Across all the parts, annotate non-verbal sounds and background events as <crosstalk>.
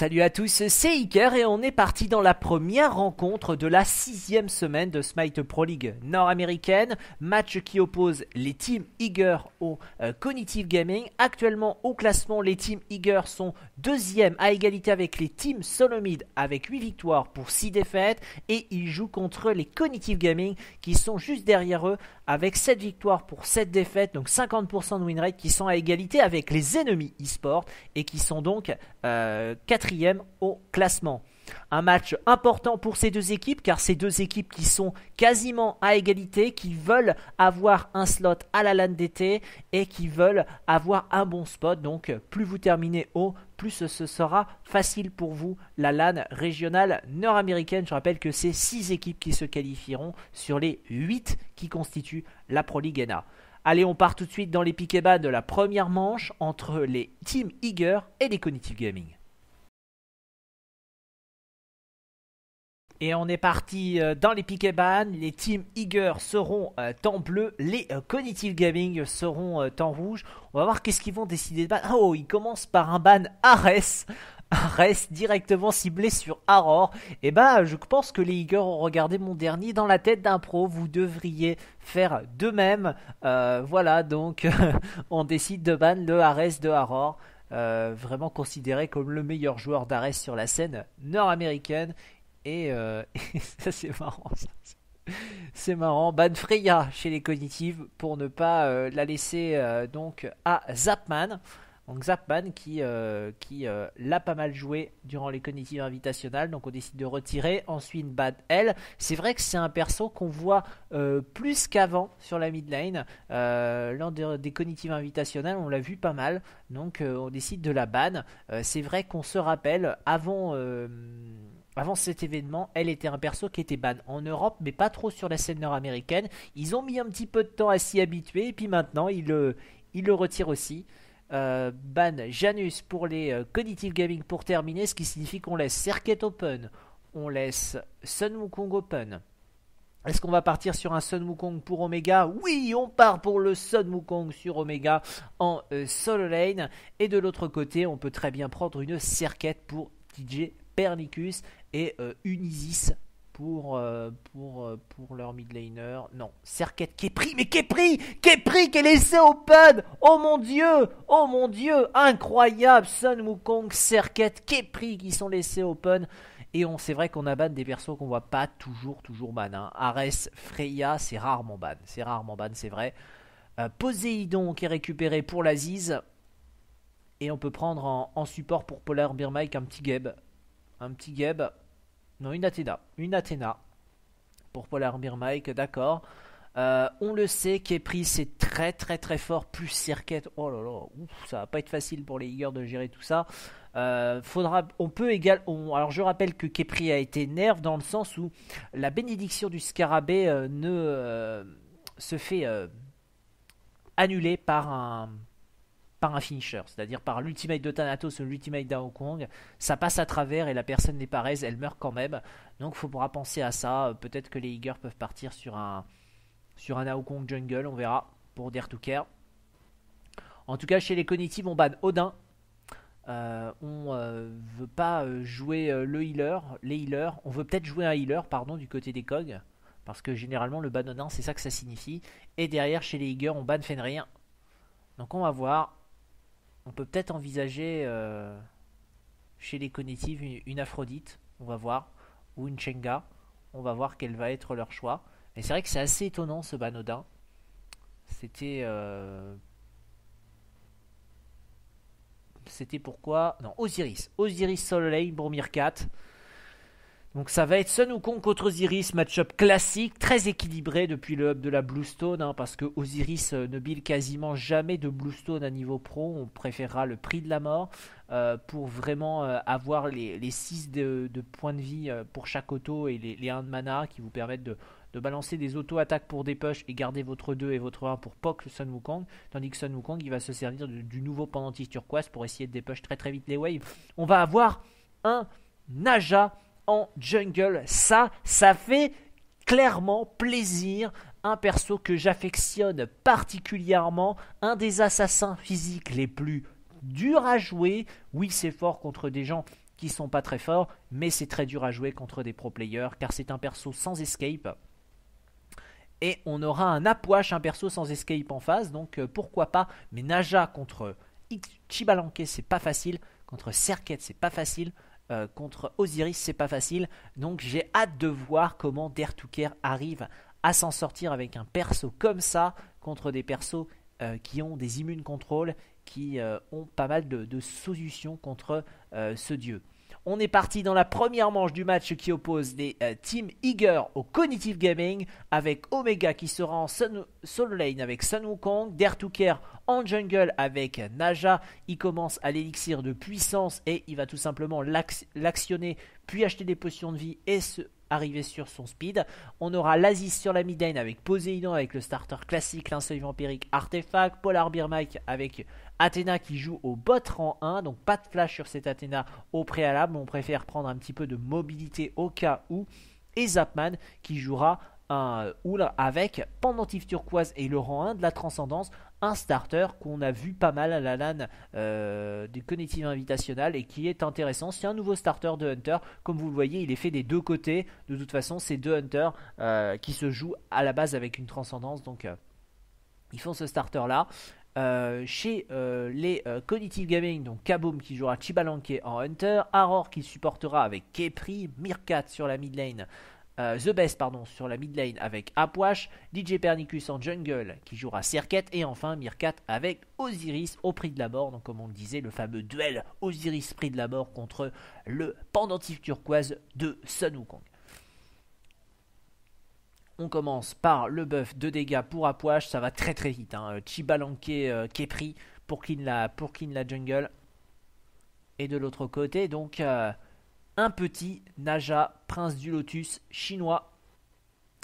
Salut à tous, c'est Iker et on est parti dans la première rencontre de la sixième semaine de Smite Pro League nord-américaine, match qui oppose les teams Iger au euh, Cognitive Gaming. Actuellement au classement, les teams Iger sont deuxième à égalité avec les teams Solomid avec 8 victoires pour 6 défaites et ils jouent contre les Cognitive Gaming qui sont juste derrière eux avec 7 victoires pour 7 défaites, donc 50% de win rate qui sont à égalité avec les ennemis e-sport et qui sont donc euh, au classement. Un match important pour ces deux équipes car ces deux équipes qui sont quasiment à égalité, qui veulent avoir un slot à la LAN d'été et qui veulent avoir un bon spot. Donc plus vous terminez haut, plus ce sera facile pour vous la LAN régionale nord-américaine. Je rappelle que c'est 6 équipes qui se qualifieront sur les 8 qui constituent la Pro League NA. Allez, on part tout de suite dans les piquets bas de la première manche entre les Team Eager et les Cognitive Gaming. Et on est parti euh, dans les pick ban. Les teams Eager seront en euh, bleu. Les euh, Cognitive Gaming seront en rouge. On va voir qu'est-ce qu'ils vont décider de ban. Oh, ils commencent par un ban Ares. <laughs> Ares directement ciblé sur Aror. Et bah, je pense que les Eager ont regardé mon dernier dans la tête d'un pro. Vous devriez faire de même. voilà, donc <laughs> on décide de ban le Ares de Aror. vraiment considéré comme le meilleur joueur d'Ares sur la scène nord-américaine euh, <laughs> et, ça, c'est marrant. C'est marrant. Ban Freya chez les cognitives pour ne pas euh, la laisser euh, donc à Zapman. Donc Zapman qui, qui l'a pas mal joué durant les cognitives invitationnelles Donc on décide de retirer. Ensuite Ban L. C'est vrai que c'est un perso qu'on voit plus qu'avant sur la mid lane. Lors des, cognitives invitationnelles on l'a vu pas mal. Donc on décide de la ban. c'est vrai qu'on se rappelle avant avant cet événement, elle était un perso qui était ban en Europe, mais pas trop sur la scène nord-américaine. Ils ont mis un petit peu de temps à s'y habituer, et puis maintenant, ils le, retirent aussi. Euh, ban Janus pour les euh, Cognitive Gaming pour terminer, ce qui signifie qu'on laisse Circuit Open, on laisse Sun Wukong Open. Est-ce qu'on va partir sur un Sun Wukong pour Omega Oui, on part pour le Sun Wukong sur Omega en euh, solo lane. Et de l'autre côté, on peut très bien prendre une circuit pour DJ Pernicus et euh, Unisys pour, euh, pour, euh, pour leur mid laner. Non, Serket pris mais Kepri Kepri qui est laissé open Oh mon dieu Oh mon dieu Incroyable Sun Wukong, Serket, Kepri qui sont laissés open. Et on, c'est vrai qu'on a ban des persos qu'on voit pas toujours, toujours ban. Ares, Freya, c'est rarement ban. C'est rarement ban, c'est vrai. Poseidon Poséidon qui est récupéré pour l'Aziz. Et on peut prendre en, support pour Polar Birmike un petit Geb. Un petit Geb. Non, une Athéna. Une Athéna. Pour Polar Mike, d'accord. Euh, on le sait, Kepri c'est très très très fort, plus Circuit. Oh là là, ça va pas être facile pour les higueurs de gérer tout ça. Euh, faudra, on peut égal, alors je rappelle que Kepri a été nerve dans le sens où la bénédiction du scarabée euh, ne se fait annuler par un par un finisher, c'est-à-dire par l'ultimate de Thanatos ou l'ultimate d'Ao Kong, ça passe à travers et la personne n'est pas raise, elle meurt quand même. Donc il faudra penser à ça, euh, peut-être que les eager peuvent partir sur un sur un Ao Kong Jungle, on verra pour Dare to Care. En tout cas, chez les cognitives, on ban Odin. Euh, on euh, veut pas jouer le healer, les healers. On veut peut-être jouer un healer, pardon, du côté des cogs. Parce que généralement, le ban Odin, c'est ça que ça signifie. Et derrière, chez les eager, on ban Fenrir. Donc on va voir on peut peut-être envisager euh, chez les cognitives une, Aphrodite, on va voir, ou une Chenga, on va voir quel va être leur choix. Et c'est vrai que c'est assez étonnant ce Banodin. C'était. Euh, c'était pourquoi. Non, Osiris. Osiris Soleil, Bromir donc ça va être Sun Wukong contre Osiris, match-up classique, très équilibré depuis le hub de la Bluestone, hein, parce que Osiris euh, ne build quasiment jamais de Bluestone à niveau pro, on préférera le prix de la mort euh, pour vraiment euh, avoir les 6 de, points de vie pour chaque auto et les, 1 de mana qui vous permettent de, balancer des auto-attaques pour des et garder votre 2 et votre 1 pour poke Sun Wukong, tandis que Sun Wukong il va se servir du nouveau pendentif turquoise pour essayer de dépush très très vite les waves. On va avoir un Naja jungle. Ça, ça fait clairement plaisir. Un perso que j'affectionne particulièrement, un des assassins physiques les plus durs à jouer. Oui, c'est fort contre des gens qui sont pas très forts, mais c'est très dur à jouer contre des pro players car c'est un perso sans escape. Et on aura un apoche, un perso sans escape en face, donc euh, pourquoi pas. Mais Naja contre Chibalanke, c'est pas facile. Contre Serket, c'est pas facile. Euh, contre Osiris, c'est pas facile. Donc j'ai hâte de voir comment Dare to Care arrive à s'en sortir avec un perso comme ça contre des persos euh, qui ont des immunes contrôles, qui euh, ont pas mal de, de solutions contre ce dieu. On est parti dans la première manche du match qui oppose les euh, Team Eager au Cognitive Gaming avec Omega qui sera en solo Lane avec Sun Wukong, Dare to Care en jungle avec Naja. Il commence à l'élixir de puissance et il va tout simplement l'actionner puis acheter des potions de vie et se arriver sur son speed. On aura l'Asis sur la mid avec Poseidon avec le starter classique, l'inseuil empirique artefact, Polar Mike avec Athéna qui joue au bot rang 1, donc pas de flash sur cette Athéna au préalable, on préfère prendre un petit peu de mobilité au cas où, et Zapman qui jouera un Oula avec Pendentif Turquoise et le rang 1 de la Transcendance, un starter qu'on a vu pas mal à la LAN des euh, du cognitive Invitational et qui est intéressant. C'est un nouveau starter de Hunter. Comme vous le voyez, il est fait des deux côtés. De toute façon, c'est deux Hunters euh, qui se jouent à la base avec une transcendance. Donc, euh, ils font ce starter-là. chez les Cognitive Gaming, donc Kaboom qui jouera Chibalanke en Hunter, Aror qui supportera avec Kepri, Mirkat sur la mid lane euh, The Best pardon, sur la mid lane avec Apoache, DJ Pernicus en jungle qui jouera Serket et enfin Mirkat avec Osiris au prix de la mort. Donc comme on le disait, le fameux duel Osiris prix de la mort contre le pendentif turquoise de Sun Wukong. On commence par le buff de dégâts pour Apoache, ça va très très vite. Hein. Chibalanke qui euh, Kepri pour la, pour clean la jungle. Et de l'autre côté, donc euh, un petit Naja, prince du lotus chinois.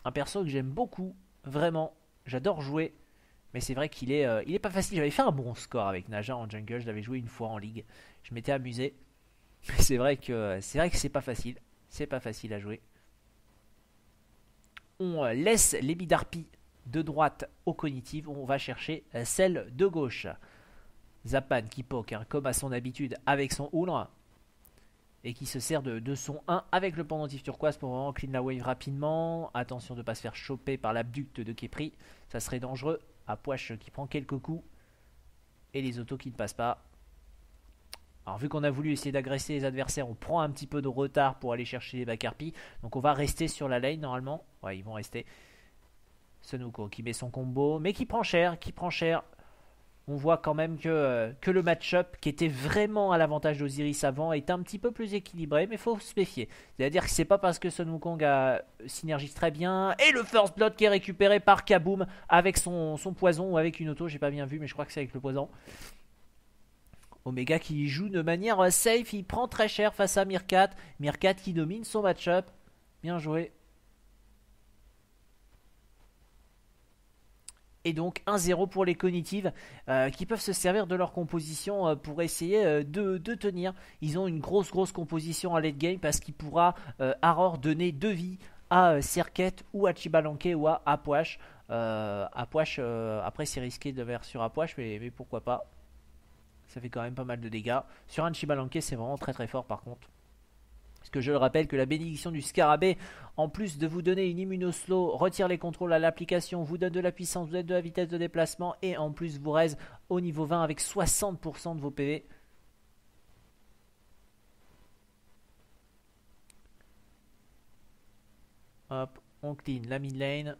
Un perso que j'aime beaucoup, vraiment, j'adore jouer. Mais c'est vrai qu'il est, euh, est pas facile. J'avais fait un bon score avec Naja en jungle, je l'avais joué une fois en ligue. Je m'étais amusé. <laughs> Mais c'est vrai que c'est vrai que c'est pas facile. C'est pas facile à jouer. On euh, laisse les bidarpies de droite au cognitif. On va chercher euh, celle de gauche. Zapan qui poke, hein, comme à son habitude, avec son houlre et qui se sert de, son 1 avec le pendentif turquoise pour vraiment clean la wave rapidement. Attention de ne pas se faire choper par l'abducte de Kepri, ça serait dangereux. À Poche qui prend quelques coups et les autos qui ne passent pas. Alors vu qu'on a voulu essayer d'agresser les adversaires, on prend un petit peu de retard pour aller chercher les Bacarpi. Donc on va rester sur la lane normalement. Ouais, ils vont rester. Sonoko qui met son combo, mais qui prend cher, qui prend cher on voit quand même que, euh, que le match-up qui était vraiment à l'avantage d'Osiris avant est un petit peu plus équilibré, mais faut se méfier. C'est-à-dire que c'est pas parce que Sun Wukong a, synergise très bien et le First Blood qui est récupéré par Kaboom avec son, poison ou avec une auto, j'ai pas bien vu, mais je crois que c'est avec le poison. Omega qui joue de manière safe, il prend très cher face à Mirkat. Mirkat qui domine son match-up. Bien joué. et donc 1-0 pour les cognitives euh, qui peuvent se servir de leur composition euh, pour essayer euh, de, tenir. Ils ont une grosse grosse composition à late game parce qu'il pourra Aror donner deux vies à Serket ou à Chibalanke ou à Apoache. Apoche après c'est risqué de vers sur Apoache mais, mais pourquoi pas. Ça fait quand même pas mal de dégâts. Sur un Chibalanke c'est vraiment très très fort par contre que je le rappelle que la bénédiction du scarabée, en plus de vous donner une immunoslow, retire les contrôles à l'application, vous donne de la puissance, vous donne de la vitesse de déplacement et en plus vous raise au niveau 20 avec 60% de vos PV. Hop, on clean la mid lane.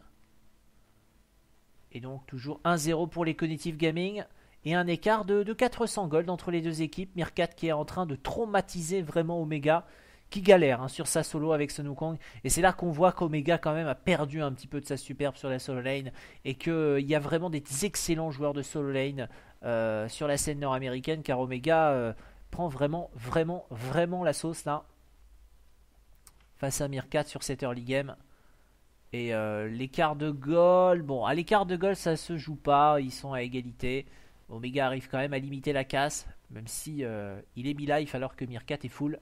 Et donc toujours 1-0 pour les Cognitive Gaming. Et un écart de, de 400 gold entre les deux équipes. Mirkat qui est en train de traumatiser vraiment Omega qui galère hein, sur sa solo avec Sun Wukong. Et c'est là qu'on voit qu'Omega quand même a perdu un petit peu de sa superbe sur la solo lane et qu'il euh, y a vraiment des excellents joueurs de solo lane euh, sur la scène nord-américaine car Omega euh, prend vraiment, vraiment, vraiment la sauce là face à Mirkat sur cette early game. Et l'écart de goal, bon, à l'écart de goal ça se joue pas, ils sont à égalité. Omega arrive quand même à limiter la casse, même si il est mi-life alors que Mirkat est full.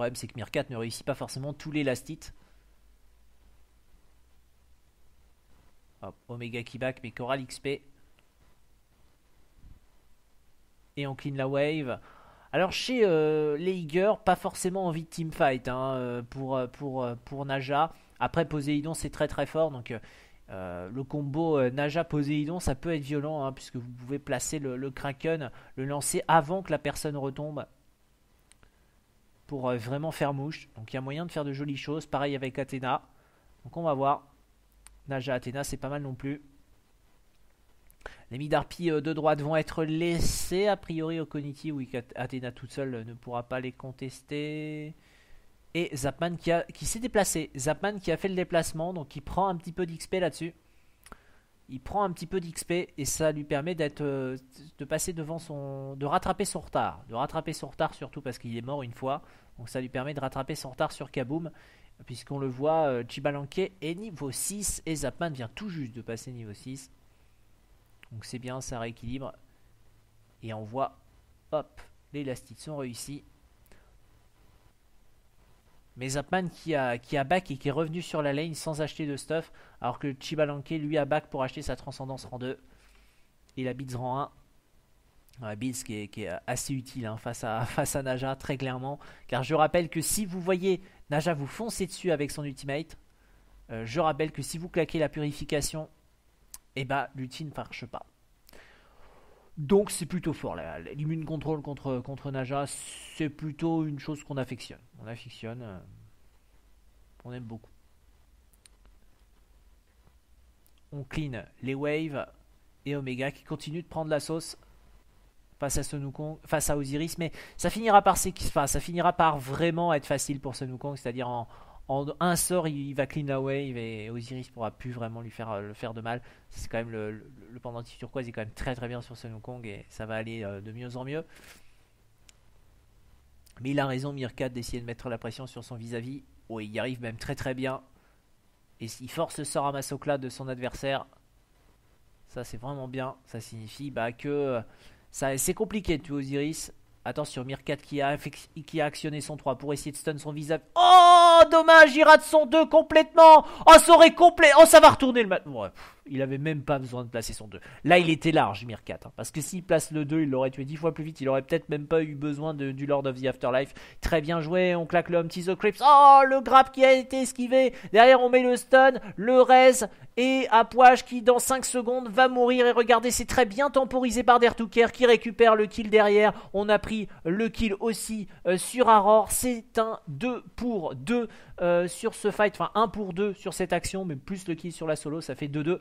problème, c'est que Mirkat ne réussit pas forcément tous les lastites. Omega qui back, mais Coral XP. Et on clean la wave. Alors chez euh, les pas forcément envie de teamfight hein, euh, pour, euh, pour, pour Naja. Après Poséidon c'est très très fort, donc le combo Naja-Poséidon ça peut être violent, hein, puisque vous pouvez placer le Kraken, le lancer avant que la personne retombe pour euh, vraiment faire mouche. Donc il y a moyen de faire de jolies choses. Pareil avec Athéna. Donc on va voir. Naja Athéna, c'est pas mal non plus. Les Midarpi euh, de droite vont être laissés a priori au Koniti. Oui, Athéna toute seule euh, ne pourra pas les contester. Et Zapman qui, qui s'est déplacé. Zapman qui a fait le déplacement, donc il prend un petit peu d'XP là-dessus. Il prend un petit peu d'XP et ça lui permet d'être de passer devant son de rattraper son retard, de rattraper son retard surtout parce qu'il est mort une fois. Donc ça lui permet de rattraper son retard sur Kaboom. Puisqu'on le voit, euh, Chibalanke est niveau 6 et Zapman vient tout juste de passer niveau 6. Donc c'est bien, ça rééquilibre. Et on voit, hop, les élastiques sont réussis. Mais Zapman qui a, qui a back et qui est revenu sur la lane sans acheter de stuff. Alors que Chibalanke lui a back pour acheter sa transcendance rang 2. Et la bits rang 1. Bills qui est, assez utile hein, face, à, <laughs> face Naja, très clairement. Car je rappelle que si vous voyez Naja vous foncer dessus avec son ultimate, euh, je rappelle que si vous claquez la purification, et eh ben, l'ulti ne marche pas. Donc c'est plutôt fort. L'immune contrôle contre, contre Naja, c'est plutôt une chose qu'on affectionne. On affectionne, euh, on aime beaucoup. On clean les waves et Omega qui continue de prendre la sauce face à face à Osiris, mais ça finira par, ça finira par vraiment être facile pour Sun Wukong, c'est-à-dire en, un sort il, va clean away et Osiris pourra plus vraiment lui faire, euh, le faire de mal. C'est quand même le, pendentif turquoise est quand même très très bien sur Sun Wukong et ça va aller euh, de mieux en mieux. Mais il a raison Mirka d'essayer de mettre la pression sur son vis-à-vis. où il y arrive même très très bien. Et il force le sort à Masokla de son adversaire. Ça c'est vraiment bien. Ça signifie bah, que euh, c'est compliqué, tu Osiris. Attention, sur Mirkat qui a, qui a actionné son 3 pour essayer de stun son visage. Oh, dommage, il rate son 2 complètement. Oh, ça aurait complet. Oh, ça va retourner le match il avait même pas besoin de placer son 2. Là, il était large, Mir4. Hein, parce que s'il place le 2, il l'aurait tué 10 fois plus vite. Il aurait peut-être même pas eu besoin du Lord of the Afterlife. Très bien joué, on claque le home the Crips. Oh, le grab qui a été esquivé. Derrière, on met le stun, le res. Et Apoage qui, dans 5 secondes, va mourir. Et regardez, c'est très bien temporisé par Dertuker qui récupère le kill derrière. On a pris le kill aussi euh, sur Aror. C'est un 2 pour 2 euh, sur ce fight. Enfin, 1 pour 2 sur cette action, mais plus le kill sur la solo, ça fait 2-2.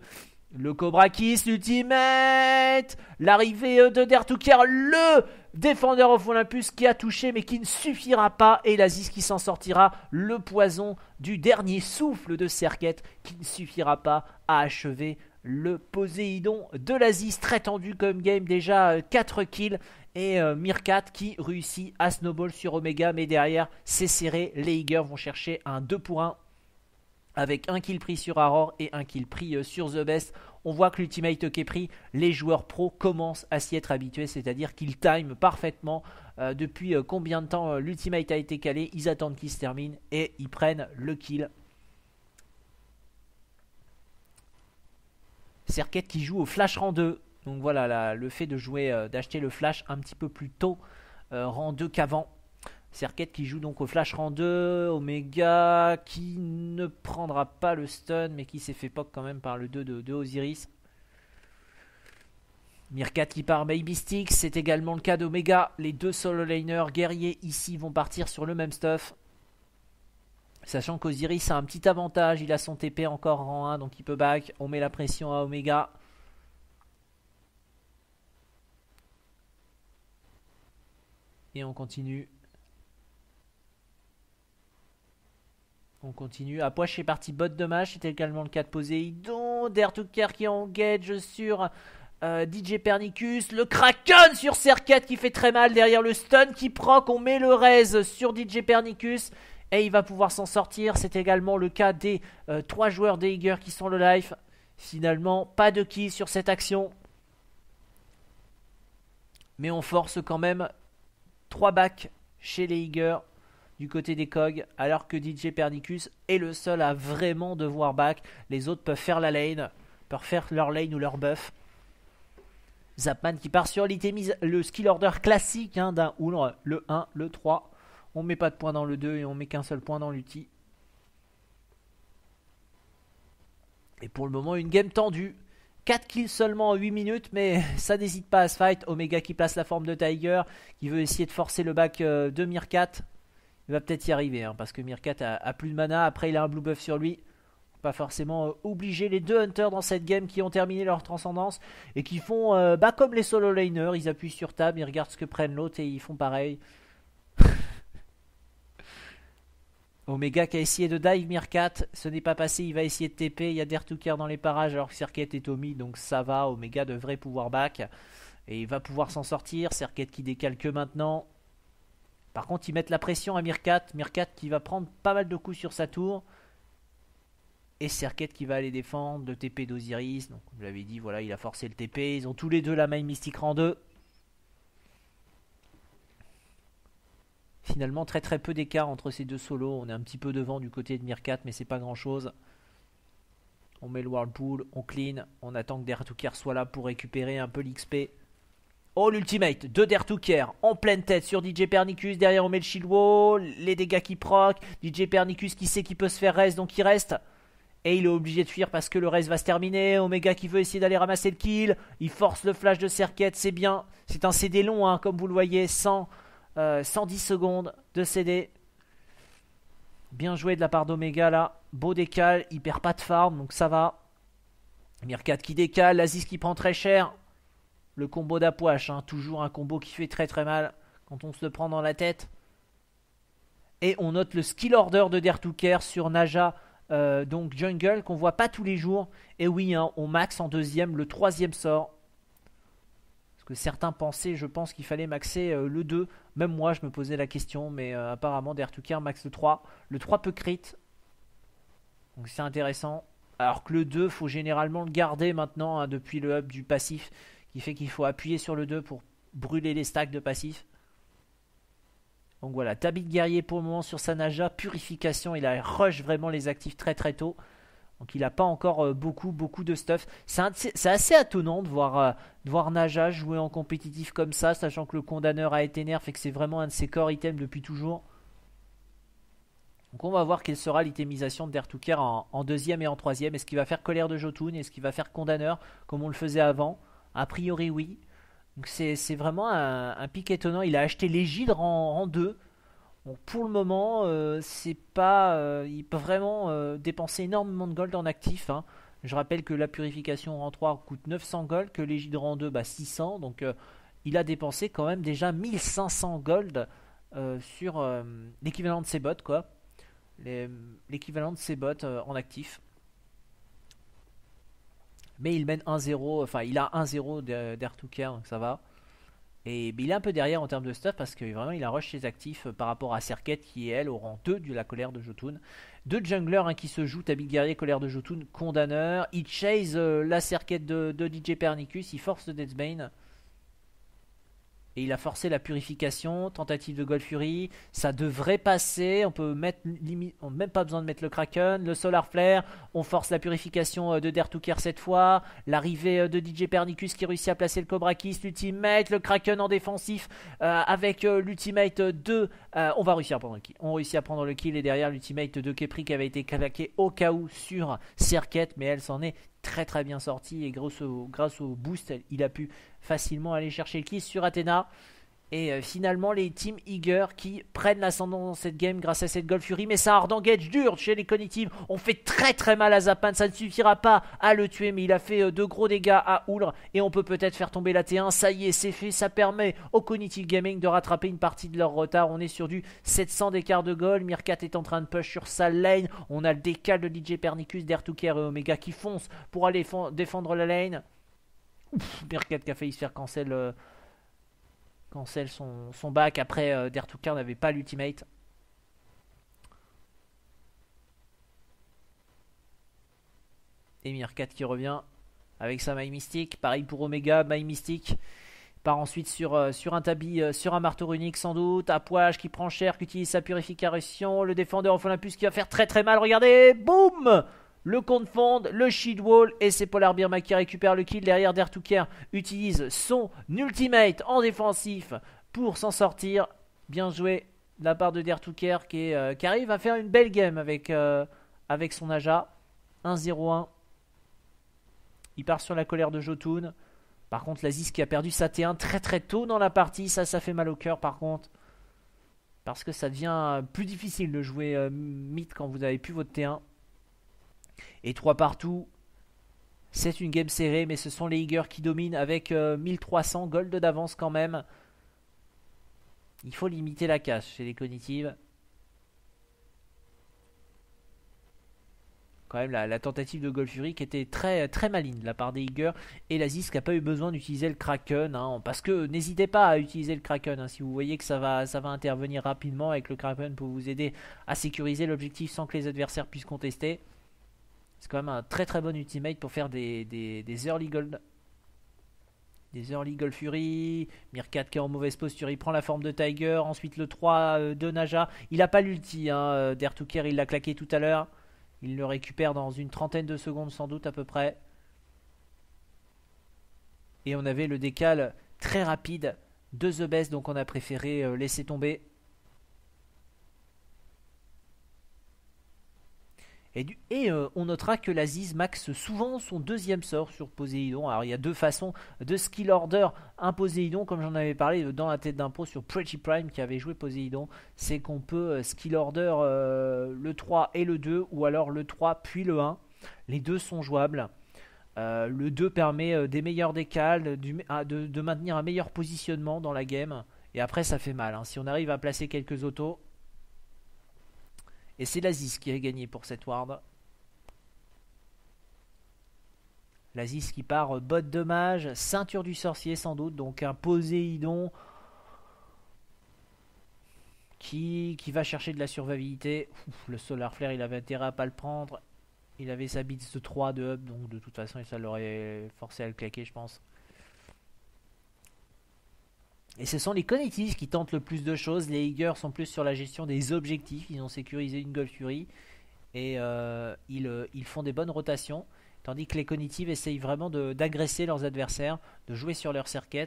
Le Cobra Kiss Ultimate L'arrivée de Dertuker, le défendeur of Olympus qui a touché mais qui ne suffira pas. Et l'Asis qui s'en sortira, le poison du dernier souffle de Serquette qui ne suffira pas à achever le Poséidon de l'Asis. Très tendu comme game, déjà 4 euh, kills. Et euh, Mirkat qui réussit à snowball sur Omega. Mais derrière, c'est serré. Les Higgers vont chercher un 2 pour 1 avec un kill pris sur Aror et un kill pris euh, sur The Best. On voit que l'Ultimate pris les joueurs pros commencent à s'y être habitués, c'est-à-dire qu'ils timent parfaitement euh, depuis euh, combien de temps l'Ultimate a été calé, ils attendent qu'il se termine et ils prennent le kill. Serket qui joue au flash rang 2, donc voilà le fait de jouer, d'acheter le flash un petit peu plus tôt rang 2 qu'avant, Serket qui joue donc au Flash Rang 2, Omega qui ne prendra pas le stun mais qui s'est fait poke quand même par le 2 de, Osiris. Mirkat qui part Baby Sticks, c'est également le cas d'Omega. Les deux solo laners guerriers ici vont partir sur le même stuff. Sachant qu'Osiris a un petit avantage, il a son TP encore rang 1 donc il peut back. On met la pression à Omega. Et on continue. On continue. À Poche, partie parti. Botte de match. C'était également le cas de Poséidon. Dertuker qui engage sur euh, DJ Pernicus. Le Kraken sur Serket qui fait très mal derrière le stun qui prend On met le rez sur DJ Pernicus. Et il va pouvoir s'en sortir. C'est également le cas des euh, trois joueurs des qui sont le life. Finalement, pas de kill sur cette action. Mais on force quand même trois backs chez les Eager du côté des Cogs, alors que DJ Pernicus est le seul à vraiment devoir back. Les autres peuvent faire la lane, peuvent faire leur lane ou leur buff. Zapman qui part sur l'itemise, le skill order classique hein, d'un houlre... le 1, le 3. On met pas de point dans le 2 et on met qu'un seul point dans l'outil. Et pour le moment, une game tendue. 4 kills seulement en 8 minutes, mais <laughs> ça n'hésite pas à se fight. Omega qui place la forme de Tiger, qui veut essayer de forcer le back euh, de Mirkat il va peut-être y arriver, hein, parce que Mirkat a, plus de mana, après il a un blue buff sur lui. Pas forcément obliger euh, obligé les deux hunters dans cette game qui ont terminé leur transcendance et qui font euh, bah, comme les solo laners, ils appuient sur table, ils regardent ce que prennent l'autre et ils font pareil. <laughs> Omega qui a essayé de dive Mirkat, ce n'est pas passé, il va essayer de TP, il y a Dertuker dans les parages alors que Serket est omis, donc ça va, Omega devrait pouvoir back. Et il va pouvoir s'en sortir, Serket qui décalque maintenant, par contre, ils mettent la pression à Mirkat. Mirkat qui va prendre pas mal de coups sur sa tour. Et Serket qui va aller défendre le TP d'Osiris. Donc, vous l'avez dit, voilà, il a forcé le TP. Ils ont tous les deux la main mystique rang 2. Finalement, très très peu d'écart entre ces deux solos. On est un petit peu devant du côté de Mirkat, mais c'est pas grand chose. On met le Whirlpool, on clean, on attend que Dertuker soit là pour récupérer un peu l'XP. Oh l'ultimate 2 Dare to Care, en pleine tête sur DJ Pernicus, derrière on met le les dégâts qui proc, DJ Pernicus qui sait qu'il peut se faire reste donc il reste. Et il est obligé de fuir parce que le reste va se terminer. Omega qui veut essayer d'aller ramasser le kill. Il force le flash de Serket, c'est bien. C'est un CD long, hein, comme vous le voyez, 110 euh, secondes de CD. Bien joué de la part d'Omega là. Beau décal, il perd pas de farm, donc ça va. Mirkat qui décale, Aziz qui prend très cher. Le combo d'apoche, hein, toujours un combo qui fait très très mal quand on se le prend dans la tête. Et on note le skill order de Dertuker sur Naja, euh, donc jungle, qu'on voit pas tous les jours. Et oui, hein, on max en deuxième le troisième sort. Parce que certains pensaient, je pense, qu'il fallait maxer euh, le 2. Même moi, je me posais la question, mais euh, apparemment, Dertuker max le 3. Le 3 peut crit. Donc c'est intéressant. Alors que le 2, faut généralement le garder maintenant hein, depuis le hub du passif qui fait qu'il faut appuyer sur le 2 pour brûler les stacks de passifs. Donc voilà, Tabit guerrier pour le moment sur sa naja purification, il a rush vraiment les actifs très très tôt. Donc il n'a pas encore euh, beaucoup beaucoup de stuff. C'est assez attenant de voir, euh, de voir Naja jouer en compétitif comme ça, sachant que le condamneur a été nerf et que c'est vraiment un de ses corps items depuis toujours. Donc on va voir quelle sera l'itemisation de en, deuxième et en troisième. Est-ce qu'il va faire colère de Jotun Est-ce qu'il va faire condamneur comme on le faisait avant a priori, oui. Donc c'est vraiment un, pic étonnant. Il a acheté l'égide en, 2, deux. pour le moment, euh, c'est pas, euh, il peut vraiment euh, dépenser énormément de gold en actif. Hein. Je rappelle que la purification en 3 coûte 900 gold, que l'égide en 2 bah, 600. Donc il a dépensé quand même déjà 1500 gold sur l'équivalent de ses bottes, quoi. L'équivalent de ses bottes en actif mais il mène 1-0, enfin il a 1-0 d'air donc ça va. Et il est un peu derrière en termes de stuff parce que vraiment il a rush ses actifs euh, par rapport à Serket qui est elle au rang 2 de la colère de Jotun. Deux junglers hein, qui se jouent Tabi Guerrier, colère de Jotun, condamneur. Il chase euh, la Serket de, de, DJ Pernicus, il force Deathbane et il a forcé la purification, tentative de Gold Fury, ça devrait passer, on peut mettre limite, on même pas besoin de mettre le Kraken, le Solar Flare, on force la purification euh, de Dare cette fois, l'arrivée euh, de DJ Pernicus qui réussit à placer le Cobra Kiss, l'Ultimate, le Kraken en défensif euh, avec l'Ultimate 2, on va réussir à prendre le kill, on réussit à prendre le kill et derrière l'Ultimate de Kepri qui avait été claqué au cas où sur Circuit, mais elle s'en est très très bien sortie et grâce au, boost, il a pu facilement aller chercher le kiss sur Athena. Et euh, finalement, les Team Eager qui prennent l'ascendant dans cette game grâce à cette Gold Fury. Mais ça hard engage dur chez les cognitives On fait très très mal à Zapan. Ça ne suffira pas à le tuer. Mais il a fait euh, de gros dégâts à Oulre. Et on peut peut-être faire tomber la T1. Ça y est, c'est fait. Ça permet aux Cognitive Gaming de rattraper une partie de leur retard. On est sur du 700 d'écart de goal. Mirkat est en train de push sur sa lane. On a le décal de DJ Pernicus, Dertuker et Omega qui foncent pour aller défendre la lane. Ouf, qui a failli se faire cancel, euh, cancel son, son, bac. Après, euh, Dertuka n'avait pas l'ultimate. Et Mirkat qui revient avec sa maille mystique. Pareil pour Omega, maille mystique. Part ensuite sur, euh, sur un tabi, euh, sur un marteau runique sans doute. Apoage qui prend cher, qui utilise sa purification. Le défendeur en Olympus qui va faire très très mal. Regardez, boum le confond, le shield wall et c'est Polar Birma qui récupère le kill derrière Dertuker utilise son ultimate en défensif pour s'en sortir. Bien joué de la part de Dertuker euh, qui, arrive à faire une belle game avec, euh, avec son Aja. 1-0-1. Il part sur la colère de Jotun. Par contre, Lazis qui a perdu sa T1 très très tôt dans la partie, ça, ça fait mal au cœur par contre. Parce que ça devient euh, plus difficile de jouer mythe quand vous avez plus votre T1. Et 3 partout. C'est une game serrée, mais ce sont les Eagers qui dominent avec 1300 euh, gold d'avance quand même. Il faut limiter la cache chez les cognitives. quand même la, tentative de Gold Fury qui était très très maligne de la part des Higgers. et la qui n'a pas eu besoin d'utiliser le Kraken hein, parce que n'hésitez pas à utiliser le Kraken hein, si vous voyez que ça va, ça va intervenir rapidement avec le Kraken pour vous aider à sécuriser l'objectif sans que les adversaires puissent contester. C'est quand même un très très bon ultimate pour faire des, early gold. Des early gold fury. Mirkat qui est en mauvaise posture. Il prend la forme de Tiger. Ensuite le 3 euh, de Naja. Il n'a pas l'ulti. Hein. Euh, Dare to il l'a claqué tout à l'heure. Il le récupère dans une trentaine de secondes sans doute à peu près. Et on avait le décal très rapide de The Best. Donc on a préféré euh, laisser tomber. Et, euh, on notera que l'Aziz max souvent son deuxième sort sur Poséidon. Alors il y a deux façons de skill order. Un Poséidon, comme j'en avais parlé euh, dans la tête d'impôt sur Pretty Prime qui avait joué Poséidon, c'est qu'on peut euh, skill order le 3 et le 2, ou alors le 3 puis le 1. Les deux sont jouables. le 2 permet des meilleurs décales, ah, de, maintenir un meilleur positionnement dans la game. Et après ça fait mal. Hein. Si on arrive à placer quelques autos, et c'est l'Aziz qui a gagné pour cette ward. L'Aziz qui part euh, botte de ceinture du sorcier sans doute, donc un Poséidon qui, qui va chercher de la survivabilité. le Solar Flare, il avait intérêt à pas le prendre. Il avait sa bite de 3 de up, donc de toute façon, ça l'aurait forcé à le claquer, je pense. Et ce sont les cognitives qui tentent le plus de choses. Les Eagers sont plus sur la gestion des objectifs. Ils ont sécurisé une Golf et euh, euh, ils, font des bonnes rotations. Tandis que les cognitives essayent vraiment d'agresser leurs adversaires, de jouer sur leur circuit.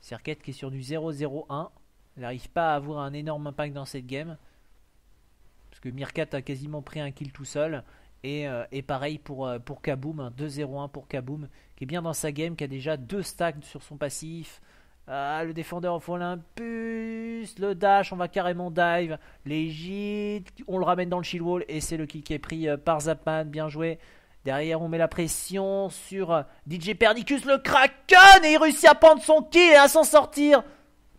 Circuit qui est sur du 0-0-1. Elle n'arrive pas à avoir un énorme impact dans cette game. Parce que Mirkat a quasiment pris un kill tout seul. Et, euh, pareil pour, pour Kaboom, 2-0-1 hein. pour Kaboom, qui est bien dans sa game, qui a déjà deux stacks sur son passif, ah, le défendeur en fond l'impus, le dash, on va carrément dive, l'égide, on le ramène dans le shield wall et c'est le kill qui est pris euh, par Zapman, bien joué. Derrière, on met la pression sur euh, DJ Pernicus, le Kraken, et il réussit à prendre son kill et à s'en sortir.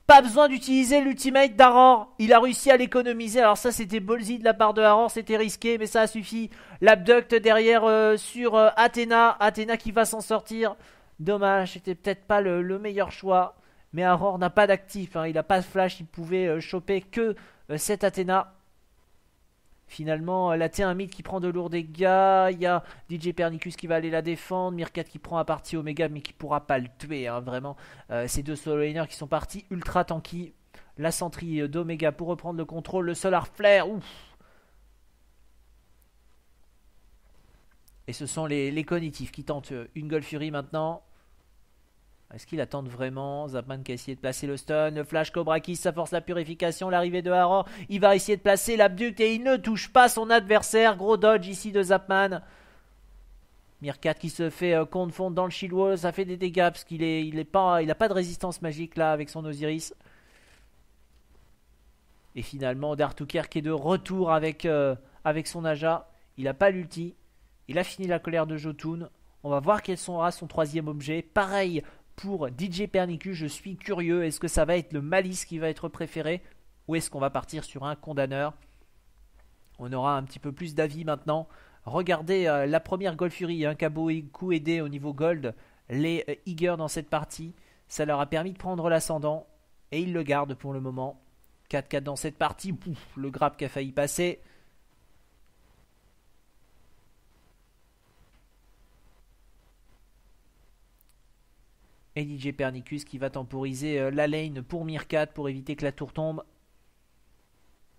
Pas besoin d'utiliser l'ultimate d'Aror. Il a réussi à l'économiser. Alors ça, c'était ballsy de la part de Aror. C'était risqué, mais ça a suffi. L'abduct derrière euh, sur Athéna. Athéna qui va s'en sortir. Dommage, c'était peut-être pas le meilleur choix. Mais Aurore n'a pas d'actif, hein. il n'a pas de flash, il pouvait euh, choper que euh, cette Athéna. Finalement, euh, la T1 qui prend de lourds dégâts. Il y a DJ Pernicus qui va aller la défendre. Mirkat qui prend à partie Omega, mais qui ne pourra pas le tuer. Hein, vraiment, ces deux solo laners qui sont partis ultra tanky. La centrie d'Omega pour reprendre le contrôle. Le Solar Flare, ouf. Et ce sont les, les cognitifs qui tentent une Gold Fury maintenant. Est-ce qu'il attend vraiment Zapman qui a essayé de placer le stun. Le flash Cobra qui, ça force la purification. L'arrivée de Haran. Il va essayer de placer l'abduct et il ne touche pas son adversaire. Gros dodge ici de Zapman. Mirkat qui se fait euh, confondre dans le shield wall. Ça fait des dégâts parce qu'il est, il pas, il pas de résistance magique là avec son Osiris. Et finalement, Dartuker qui est de retour avec, euh, avec son Aja. Il n'a pas l'ulti. Il a fini la colère de Jotun. On va voir quel sera son troisième objet. Pareil, pour DJ Pernicus. Je suis curieux. Est-ce que ça va être le Malice qui va être préféré ou est-ce qu'on va partir sur un condamneur On aura un petit peu plus d'avis maintenant. Regardez euh, la première Gold Fury, un hein, Cabo et coup aidé au niveau Gold. Les euh, dans cette partie, ça leur a permis de prendre l'ascendant et ils le gardent pour le moment. 4-4 dans cette partie, le grappe qui a failli passer. Et DJ Pernicus qui va temporiser euh, la lane pour Mirkat pour éviter que la tour tombe.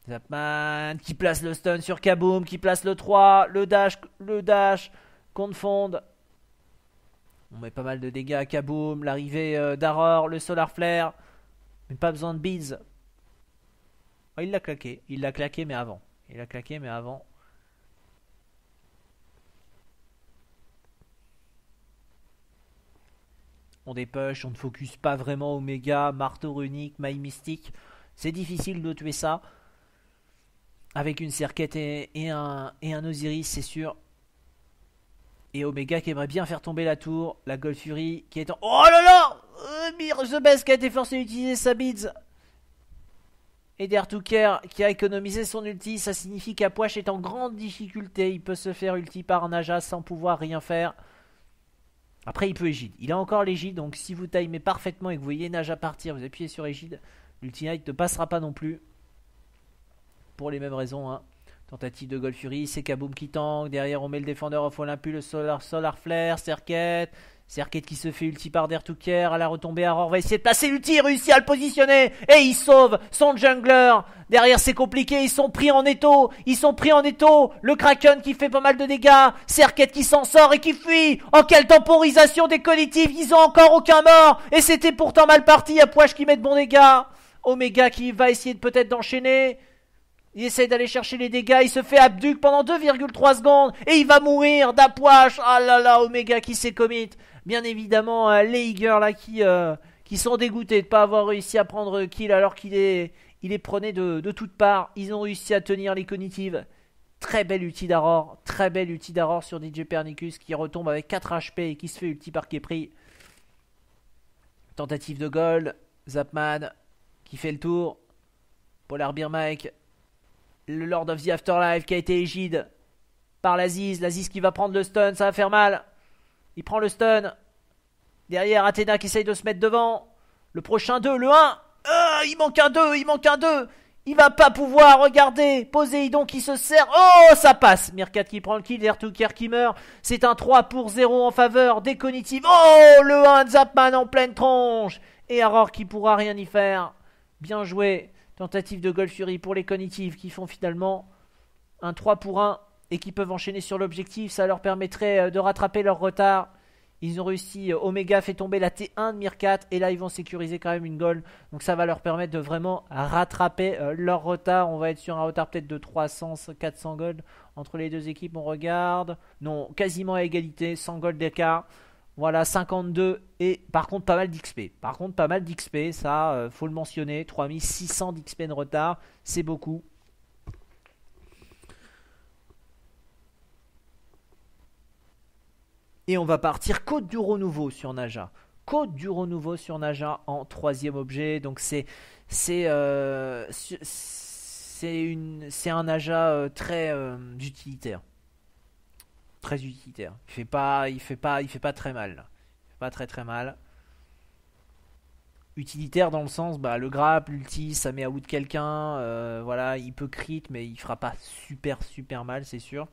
Zapman qui place le stun sur Kaboom, qui place le 3, le dash, le dash, confond. On met pas mal de dégâts à Kaboom, l'arrivée euh, d'Aror, le Solar Flare, mais pas besoin de Biz. Oh, il l'a claqué, il l'a claqué mais avant. Il l'a claqué mais avant, on dépêche, on ne focus pas vraiment Omega, marteau runique, maille mystique. C'est difficile de tuer ça. Avec une Serquette et, un, et un Osiris, c'est sûr. Et Omega qui aimerait bien faire tomber la tour. La Gold Fury qui est en. Oh là là euh, Mir, The qui a été forcé d'utiliser sa bids. Et Dertuker qui a économisé son ulti. Ça signifie qu'Apoche est en grande difficulté. Il peut se faire ulti par Naja sans pouvoir rien faire. Après, il peut égide. Il a encore l'égide, donc si vous timez parfaitement et que vous voyez nage à partir, vous appuyez sur égide, l'ultimate ne passera pas non plus. Pour les mêmes raisons, hein. Tentative de Gold Fury, c'est Kaboom qui tank. Derrière, on met le défendeur off Olympus, le Solar, Solar Flare, Serquette, Serket qui se fait ulti par Der elle à la retombée, or. va essayer de passer l'ulti, réussit à le positionner, et il sauve son jungler. Derrière c'est compliqué, ils sont pris en étau, ils sont pris en étau, le Kraken qui fait pas mal de dégâts, Serket qui s'en sort et qui fuit. Oh quelle temporisation des collectifs, ils ont encore aucun mort, et c'était pourtant mal parti, à qui met de bons dégâts. Omega qui va essayer de peut-être d'enchaîner. Il essaie d'aller chercher les dégâts, il se fait abduc pendant 2,3 secondes et il va mourir d'Apoache, Ah là là, Omega qui s'est commit. Bien évidemment, euh, les Higgers là euh, qui, sont dégoûtés de ne pas avoir réussi à prendre kill alors qu'il est, il est prôné de, toutes parts. Ils ont réussi à tenir les cognitives. Très bel ulti d'Aror, très bel ulti d'Aror sur DJ Pernicus qui retombe avec 4 HP et qui se fait ulti par Kepri. Tentative de goal, Zapman qui fait le tour. Polar Beer Mike, le Lord of the Afterlife qui a été égide par l'Aziz. L'Aziz qui va prendre le stun, ça va faire mal. Il prend le stun. Derrière, Athéna qui essaye de se mettre devant. Le prochain 2, le 1. Ah, il manque un 2, il manque un 2. Il va pas pouvoir, regardez, Poséidon qui se serre, oh, ça passe Mirkat qui prend le kill, Ertuker qui meurt, c'est un 3 pour 0 en faveur des cognitives, oh, le 1 de Zapman en pleine tronche Et Aurore qui pourra rien y faire, bien joué, tentative de Golfury pour les cognitives qui font finalement un 3 pour 1 et qui peuvent enchaîner sur l'objectif. Ça leur permettrait euh, de rattraper leur retard. Ils ont réussi. Euh, Omega fait tomber la T1 de Mir4 et là ils vont sécuriser quand même une goal. Donc ça va leur permettre de vraiment rattraper euh, leur retard. On va être sur un retard peut-être de 300, 400 gold entre les deux équipes. On regarde. Non, quasiment à égalité, 100 gold d'écart. Voilà, 52 et par contre pas mal d'XP. Par contre pas mal d'XP, ça faut le mentionner, 3600 d'XP de retard, c'est beaucoup. Et on va partir Côte du Renouveau sur Naja. Côte du Renouveau sur Naja en troisième objet. Donc c'est c'est euh, c'est un Naja euh, très euh, utilitaire, très utilitaire. Il fait pas il fait pas il fait pas très mal. Il fait pas très très mal. Utilitaire dans le sens, bah, le grapple, l'ulti, ça met à bout de quelqu'un, voilà, il peut crit, mais il fera pas super super mal, c'est sûr.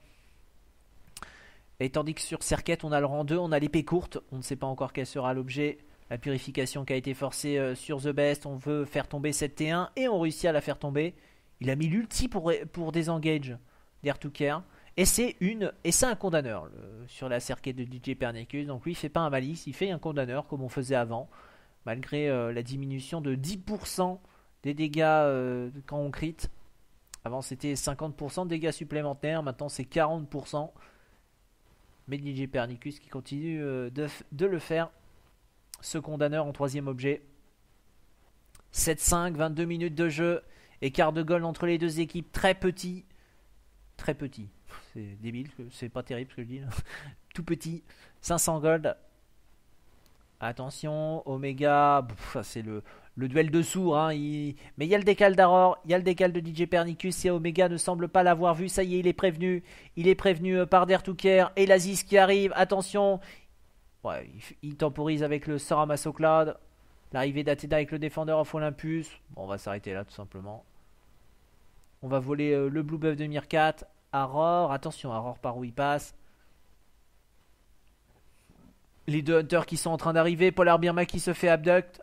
Et tandis que sur Serket on a le rang 2, on a l'épée courte. On ne sait pas encore quel sera l'objet. La purification qui a été forcée euh, sur The Best. On veut faire tomber cette T1 et on réussit à la faire tomber. Il a mis l'ulti pour, pour désengage d'Air Et c'est une et c'est un condamneur sur la Serket de DJ Pernicus. Donc lui, il fait pas un malice, il fait un condamneur comme on faisait avant. Malgré euh, la diminution de 10% des dégâts euh, quand on crit. Avant, c'était 50% de dégâts supplémentaires. Maintenant, c'est 40% mais DJ Pernicus qui continue euh, de, de le faire. Second condamneur en troisième objet. 7-5, 22 minutes de jeu. Écart de gold entre les deux équipes, très petit. Très petit. C'est débile, c'est pas terrible ce que je dis. <laughs> Tout petit. 500 gold. Attention, Omega, c'est le, le duel de sourds. Hein, Mais il y a le décal d'Aror, il y a le décal de DJ Pernicus et Omega ne semble pas l'avoir vu. Ça y est, il est prévenu. Il est prévenu euh, par Dertouker et l'Aziz qui arrive. Attention, ouais, il, temporise avec le Cloud. L'arrivée d'Atheda avec le défenseur of Olympus. Bon, on va s'arrêter là tout simplement. On va voler euh, le Blue Buff de Mirkat. Aror, attention, Aror par où il passe. Les deux hunters qui sont en train d'arriver. Polar Birma qui se fait abduct.